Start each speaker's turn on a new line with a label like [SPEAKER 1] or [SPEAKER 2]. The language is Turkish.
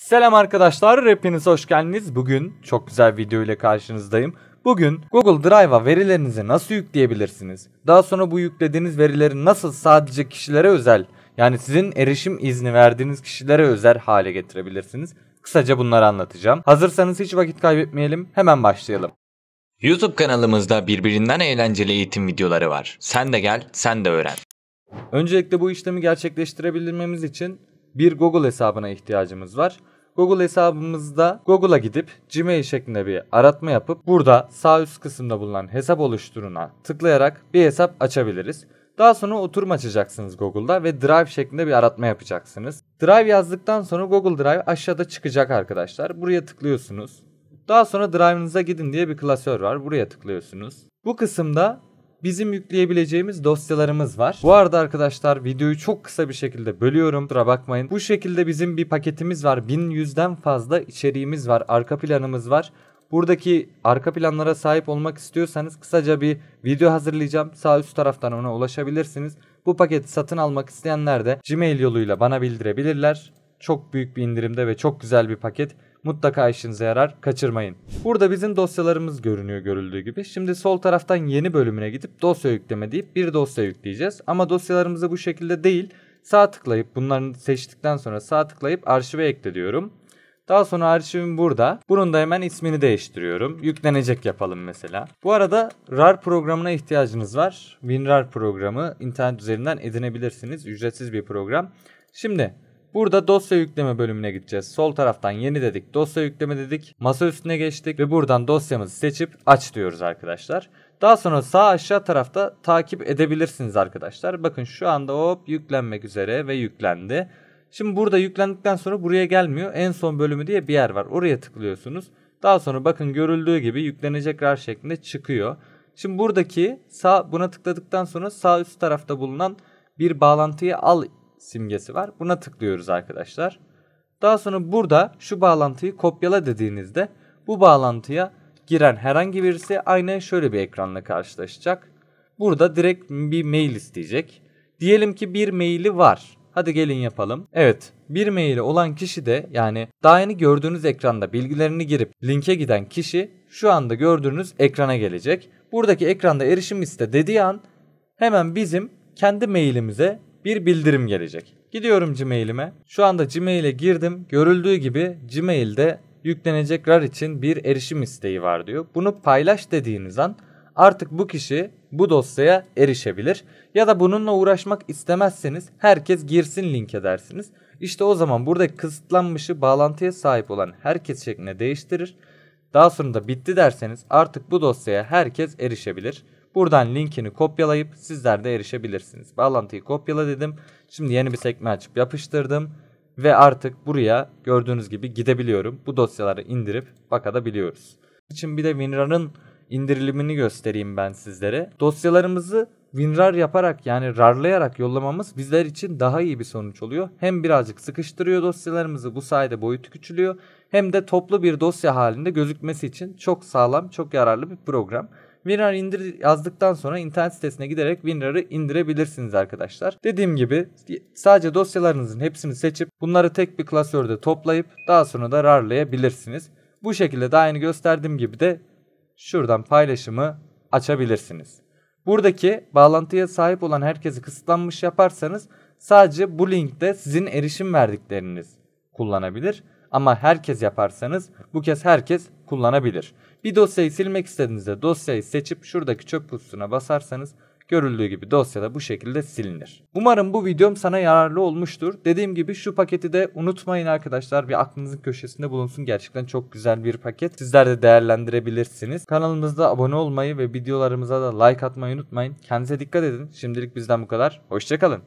[SPEAKER 1] Selam arkadaşlar, hepiniz hoş geldiniz. Bugün çok güzel video ile karşınızdayım. Bugün Google Drive'a verilerinizi nasıl yükleyebilirsiniz? Daha sonra bu yüklediğiniz verileri nasıl sadece kişilere özel, yani sizin erişim izni verdiğiniz kişilere özel hale getirebilirsiniz? Kısaca bunları anlatacağım. Hazırsanız hiç vakit kaybetmeyelim, hemen başlayalım. YouTube kanalımızda birbirinden eğlenceli eğitim videoları var. Sen de gel, sen de öğren. Öncelikle bu işlemi gerçekleştirebilmemiz için bir Google hesabına ihtiyacımız var. Google hesabımızda Google'a gidip Gmail şeklinde bir aratma yapıp burada sağ üst kısımda bulunan hesap oluşturuna tıklayarak bir hesap açabiliriz. Daha sonra oturum açacaksınız Google'da ve Drive şeklinde bir aratma yapacaksınız. Drive yazdıktan sonra Google Drive aşağıda çıkacak arkadaşlar. Buraya tıklıyorsunuz. Daha sonra Drive'ınıza gidin diye bir klasör var. Buraya tıklıyorsunuz. Bu kısımda bizim yükleyebileceğimiz dosyalarımız var. Bu arada arkadaşlar videoyu çok kısa bir şekilde bölüyorum. Kusura bakmayın. Bu şekilde bizim bir paketimiz var. 1100'den fazla içeriğimiz var. Arka planımız var. Buradaki arka planlara sahip olmak istiyorsanız kısaca bir video hazırlayacağım. Sağ üst taraftan ona ulaşabilirsiniz. Bu paketi satın almak isteyenler de Gmail yoluyla bana bildirebilirler. Çok büyük bir indirimde ve çok güzel bir paket mutlaka işinize yarar kaçırmayın. Burada bizim dosyalarımız görünüyor görüldüğü gibi. Şimdi sol taraftan yeni bölümüne gidip dosya yükleme deyip bir dosya yükleyeceğiz. Ama dosyalarımızı bu şekilde değil sağ tıklayıp bunları seçtikten sonra sağ tıklayıp arşive ekle diyorum. Daha sonra arşivim burada. Bunun da hemen ismini değiştiriyorum. Yüklenecek yapalım mesela. Bu arada RAR programına ihtiyacınız var. WinRAR programı internet üzerinden edinebilirsiniz. Ücretsiz bir program. Şimdi Burada dosya yükleme bölümüne gideceğiz. Sol taraftan yeni dedik, dosya yükleme dedik. Masa üstüne geçtik ve buradan dosyamızı seçip aç diyoruz arkadaşlar. Daha sonra sağ aşağı tarafta takip edebilirsiniz arkadaşlar. Bakın şu anda hop yüklenmek üzere ve yüklendi. Şimdi burada yüklendikten sonra buraya gelmiyor. En son bölümü diye bir yer var. Oraya tıklıyorsunuz. Daha sonra bakın görüldüğü gibi yüklenecekler şeklinde çıkıyor. Şimdi buradaki sağ buna tıkladıktan sonra sağ üst tarafta bulunan bir bağlantıyı al simgesi var. Buna tıklıyoruz arkadaşlar. Daha sonra burada şu bağlantıyı kopyala dediğinizde bu bağlantıya giren herhangi birisi aynı şöyle bir ekranla karşılaşacak. Burada direkt bir mail isteyecek. Diyelim ki bir maili var. Hadi gelin yapalım. Evet bir maili olan kişi de yani daha yeni gördüğünüz ekranda bilgilerini girip linke giden kişi şu anda gördüğünüz ekrana gelecek. Buradaki ekranda erişim iste dediği an hemen bizim kendi mailimize bir bildirim gelecek. Gidiyorum Gmail'ime. Şu anda Gmail'e girdim. Görüldüğü gibi Gmail'de yüklenecek RAR için bir erişim isteği var diyor. Bunu paylaş dediğiniz an artık bu kişi bu dosyaya erişebilir. Ya da bununla uğraşmak istemezseniz herkes girsin link edersiniz. İşte o zaman buradaki kısıtlanmışı bağlantıya sahip olan herkes şekline değiştirir. Daha sonra da bitti derseniz artık bu dosyaya herkes erişebilir. Buradan linkini kopyalayıp sizler de erişebilirsiniz. Bağlantıyı kopyala dedim. Şimdi yeni bir sekme açıp yapıştırdım. Ve artık buraya gördüğünüz gibi gidebiliyorum. Bu dosyaları indirip bakabiliyoruz. Şimdi bir de WinRAR'ın indirilimini göstereyim ben sizlere. Dosyalarımızı WinRAR yaparak yani RAR'layarak yollamamız bizler için daha iyi bir sonuç oluyor. Hem birazcık sıkıştırıyor dosyalarımızı bu sayede boyutu küçülüyor hem de toplu bir dosya halinde gözükmesi için çok sağlam çok yararlı bir program. WinRAR indir yazdıktan sonra internet sitesine giderek WinRAR'ı indirebilirsiniz arkadaşlar. Dediğim gibi sadece dosyalarınızın hepsini seçip bunları tek bir klasörde toplayıp daha sonra da RAR'layabilirsiniz. Bu şekilde daha yeni gösterdiğim gibi de şuradan paylaşımı açabilirsiniz. Buradaki bağlantıya sahip olan herkesi kısıtlanmış yaparsanız sadece bu linkte sizin erişim verdikleriniz kullanabilir. Ama herkes yaparsanız bu kez herkes kullanabilir. Bir dosyayı silmek istediğinizde dosyayı seçip şuradaki çöp kutusuna basarsanız görüldüğü gibi dosyada bu şekilde silinir. Umarım bu videom sana yararlı olmuştur. Dediğim gibi şu paketi de unutmayın arkadaşlar bir aklınızın köşesinde bulunsun. Gerçekten çok güzel bir paket. Sizler de değerlendirebilirsiniz. Kanalımıza abone olmayı ve videolarımıza da like atmayı unutmayın. Kendinize dikkat edin. Şimdilik bizden bu kadar. Hoşçakalın.